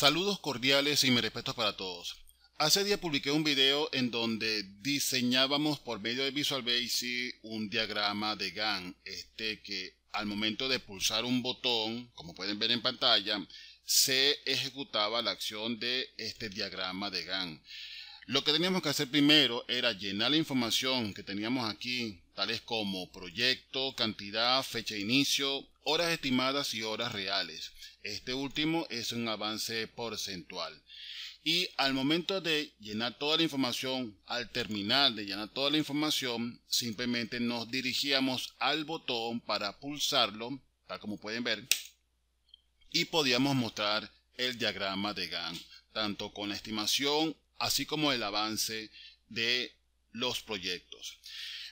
Saludos cordiales y mi respeto para todos. Hace día publiqué un video en donde diseñábamos por medio de Visual Basic un diagrama de GAN, este que al momento de pulsar un botón, como pueden ver en pantalla, se ejecutaba la acción de este diagrama de GAN. Lo que teníamos que hacer primero era llenar la información que teníamos aquí, tales como proyecto, cantidad, fecha de inicio, horas estimadas y horas reales. Este último es un avance porcentual. Y al momento de llenar toda la información, al terminar de llenar toda la información, simplemente nos dirigíamos al botón para pulsarlo, tal como pueden ver, y podíamos mostrar el diagrama de GAN, tanto con la estimación, así como el avance de los proyectos.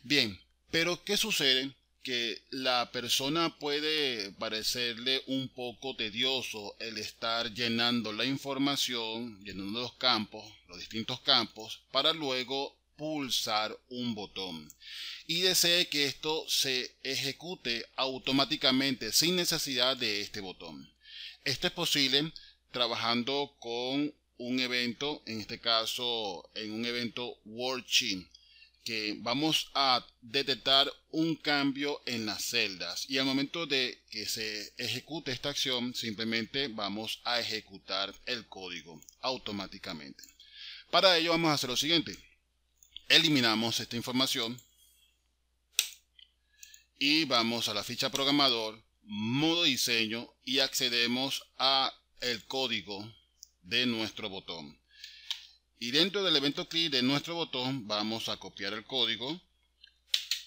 Bien, pero ¿qué sucede que la persona puede parecerle un poco tedioso el estar llenando la información, llenando los campos, los distintos campos, para luego pulsar un botón y desee que esto se ejecute automáticamente sin necesidad de este botón. Esto es posible trabajando con un evento, en este caso en un evento WordChain que vamos a detectar un cambio en las celdas y al momento de que se ejecute esta acción simplemente vamos a ejecutar el código automáticamente. Para ello vamos a hacer lo siguiente. Eliminamos esta información y vamos a la ficha programador, modo diseño y accedemos a el código de nuestro botón y dentro del evento clic de nuestro botón vamos a copiar el código,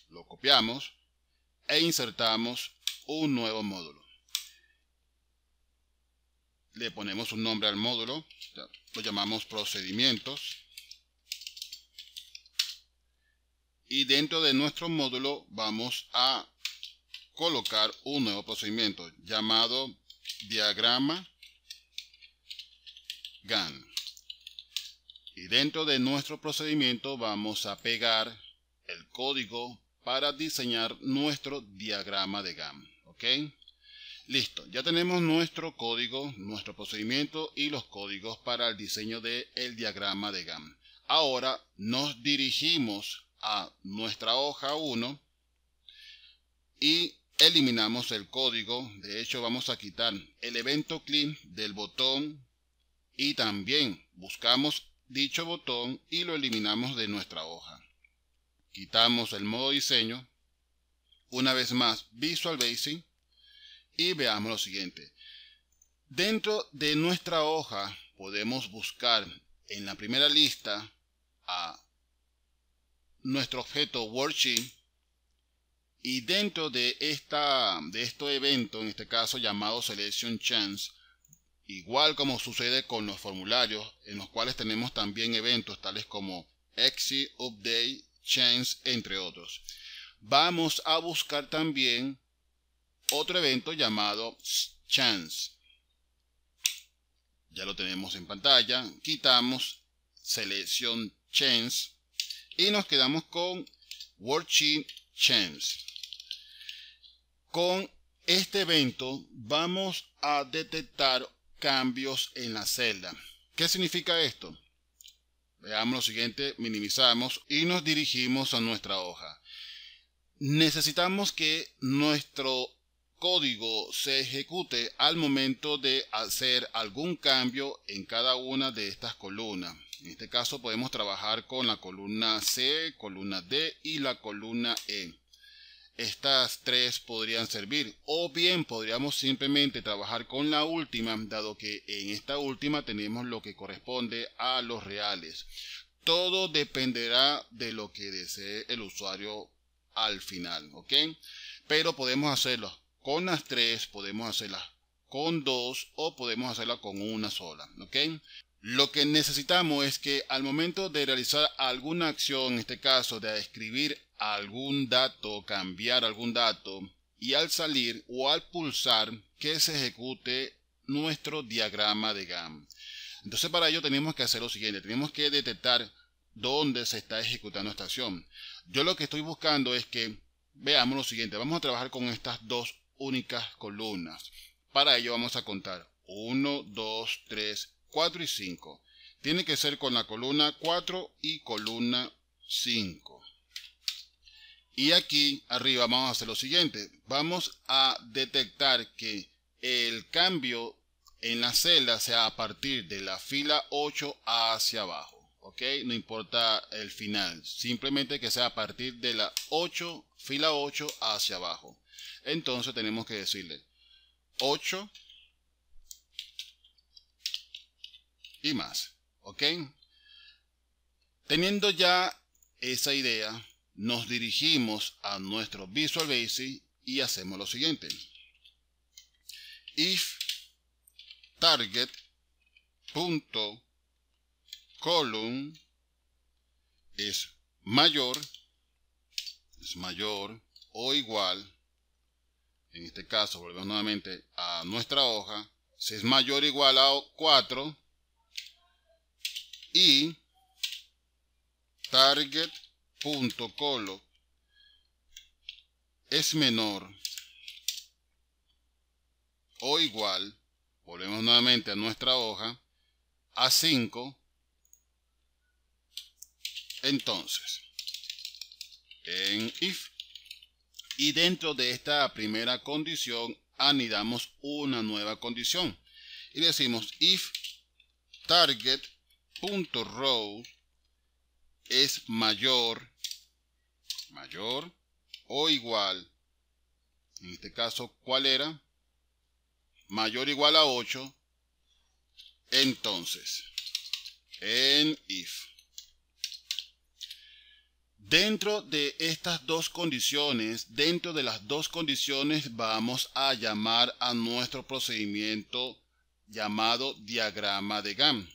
lo copiamos e insertamos un nuevo módulo. Le ponemos un nombre al módulo, lo llamamos procedimientos. Y dentro de nuestro módulo vamos a colocar un nuevo procedimiento llamado diagrama GAN y dentro de nuestro procedimiento vamos a pegar el código para diseñar nuestro diagrama de GAM. ¿Ok? Listo, ya tenemos nuestro código, nuestro procedimiento y los códigos para el diseño del el diagrama de GAM. Ahora nos dirigimos a nuestra hoja 1 y eliminamos el código. De hecho, vamos a quitar el evento clic del botón y también buscamos dicho botón y lo eliminamos de nuestra hoja. Quitamos el modo diseño, una vez más Visual Basic y veamos lo siguiente. Dentro de nuestra hoja podemos buscar en la primera lista a nuestro objeto worksheet y dentro de, esta, de este evento, en este caso llamado Selection Chance, igual como sucede con los formularios en los cuales tenemos también eventos tales como exit, update, change, entre otros. Vamos a buscar también otro evento llamado chance. Ya lo tenemos en pantalla. Quitamos selección chance y nos quedamos con worksheet chance. Con este evento vamos a detectar cambios en la celda. ¿Qué significa esto? Veamos lo siguiente, minimizamos y nos dirigimos a nuestra hoja. Necesitamos que nuestro código se ejecute al momento de hacer algún cambio en cada una de estas columnas. En este caso podemos trabajar con la columna C, columna D y la columna E estas tres podrían servir. O bien podríamos simplemente trabajar con la última, dado que en esta última tenemos lo que corresponde a los reales. Todo dependerá de lo que desee el usuario al final, ¿ok? Pero podemos hacerlo con las tres, podemos hacerla con dos o podemos hacerla con una sola, ¿ok? Lo que necesitamos es que al momento de realizar alguna acción, en este caso de escribir algún dato, cambiar algún dato, y al salir o al pulsar que se ejecute nuestro diagrama de GAM. Entonces para ello tenemos que hacer lo siguiente, tenemos que detectar dónde se está ejecutando esta acción. Yo lo que estoy buscando es que veamos lo siguiente, vamos a trabajar con estas dos únicas columnas. Para ello vamos a contar 1, 2, 3, 4 y 5. Tiene que ser con la columna 4 y columna 5. Y aquí arriba vamos a hacer lo siguiente. Vamos a detectar que el cambio en la celda sea a partir de la fila 8 hacia abajo. ¿Ok? No importa el final. Simplemente que sea a partir de la 8, fila 8 hacia abajo. Entonces tenemos que decirle 8 y más. ¿Ok? Teniendo ya esa idea, nos dirigimos a nuestro Visual Basic y hacemos lo siguiente. If target punto column es mayor es mayor o igual en este caso volvemos nuevamente a nuestra hoja si es mayor o igual a 4 y target punto colo es menor o igual, volvemos nuevamente a nuestra hoja, a 5, entonces, en if, y dentro de esta primera condición anidamos una nueva condición y decimos if target.row es mayor mayor o igual, en este caso, ¿cuál era? Mayor o igual a 8, entonces, en if. Dentro de estas dos condiciones, dentro de las dos condiciones vamos a llamar a nuestro procedimiento llamado diagrama de GAM.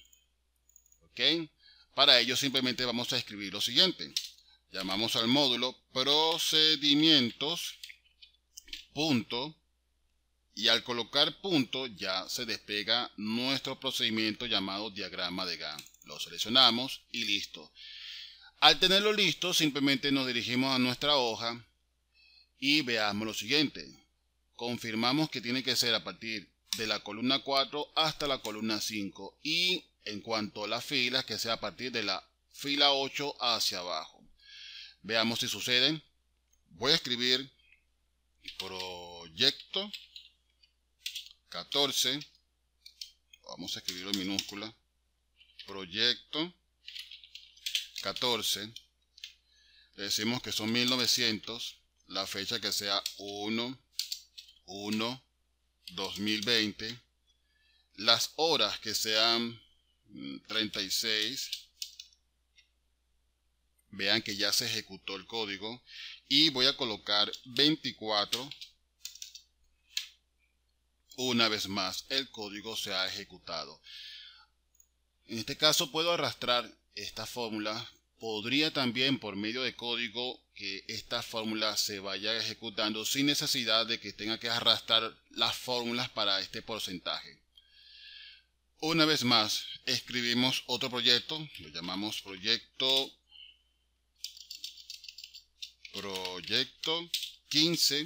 ¿Ok? Para ello simplemente vamos a escribir lo siguiente llamamos al módulo procedimientos punto y al colocar punto ya se despega nuestro procedimiento llamado diagrama de GAN. Lo seleccionamos y listo. Al tenerlo listo simplemente nos dirigimos a nuestra hoja y veamos lo siguiente. Confirmamos que tiene que ser a partir de la columna 4 hasta la columna 5 y en cuanto a las filas que sea a partir de la fila 8 hacia abajo. Veamos si suceden, Voy a escribir proyecto 14. Vamos a escribirlo en minúscula. Proyecto 14. Le decimos que son 1900. La fecha que sea 1, 1, 2020. Las horas que sean 36 mm, Vean que ya se ejecutó el código. Y voy a colocar 24. Una vez más, el código se ha ejecutado. En este caso puedo arrastrar esta fórmula. Podría también por medio de código que esta fórmula se vaya ejecutando sin necesidad de que tenga que arrastrar las fórmulas para este porcentaje. Una vez más, escribimos otro proyecto, lo llamamos proyecto proyecto 15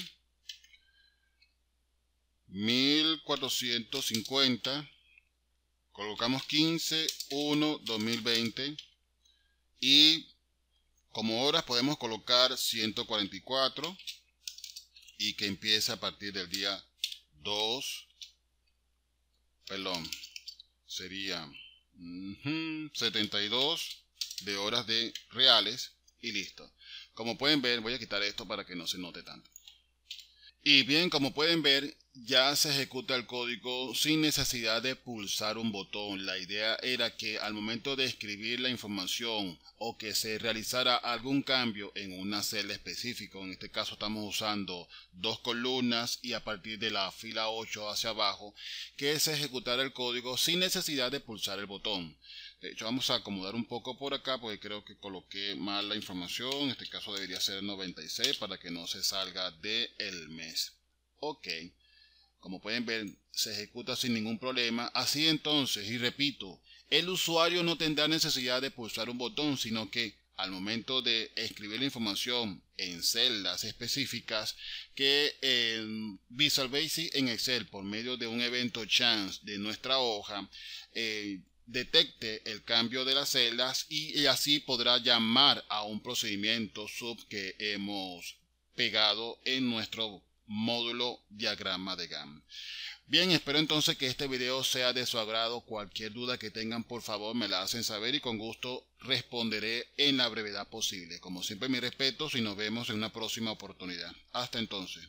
1450 colocamos 15 1 2020 y como horas podemos colocar 144 y que empiece a partir del día 2 perdón sería 72 de horas de reales y listo como pueden ver, voy a quitar esto para que no se note tanto. Y bien, como pueden ver, ya se ejecuta el código sin necesidad de pulsar un botón. La idea era que al momento de escribir la información o que se realizara algún cambio en una celda específica, en este caso estamos usando dos columnas y a partir de la fila 8 hacia abajo, que se ejecutara el código sin necesidad de pulsar el botón. De hecho, vamos a acomodar un poco por acá porque creo que coloqué mal la información. En este caso debería ser 96 para que no se salga del el mes. Ok. Como pueden ver, se ejecuta sin ningún problema. Así entonces, y repito, el usuario no tendrá necesidad de pulsar un botón, sino que al momento de escribir la información en celdas específicas que en eh, Visual Basic en Excel por medio de un evento chance de nuestra hoja eh, detecte el cambio de las celdas y así podrá llamar a un procedimiento sub que hemos pegado en nuestro módulo diagrama de GAM. Bien, espero entonces que este video sea de su agrado. Cualquier duda que tengan, por favor, me la hacen saber y con gusto responderé en la brevedad posible. Como siempre, me respeto y nos vemos en una próxima oportunidad. Hasta entonces.